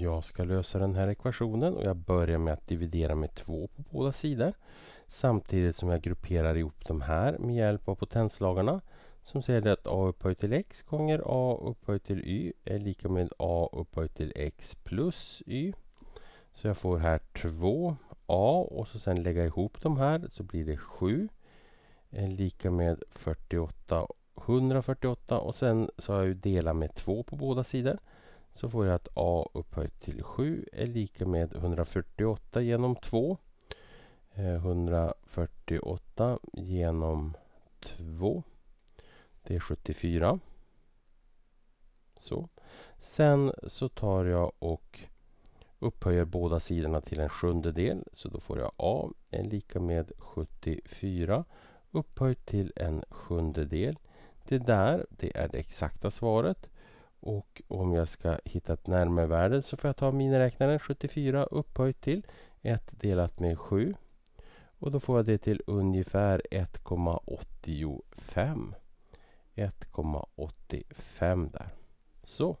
Jag ska lösa den här ekvationen och jag börjar med att dividera med 2 på båda sidor. Samtidigt som jag grupperar ihop de här med hjälp av potenslagarna som säger att a upphöjt till x gånger a upphöjt till y är lika med a upphöjt till x plus y. Så jag får här 2a och så sen lägga ihop de här så blir det 7 är eh, lika med 48 148 och sen så har jag ju delat med 2 på båda sidor så får jag att a upphöjt till 7 är lika med 148 genom 2. 148 eh, genom 2. Det är 74. Så. Sen så tar jag och upphöjer båda sidorna till en sjundedel. Så då får jag a är lika med 74 upphöjt till en sjundedel. Det där, det är det exakta svaret. Och om jag ska hitta ett närmare värde så får jag ta miniräknaren 74 upphöjt till 1 delat med 7. Och då får jag det till ungefär 1,85. 1,85 där. Så.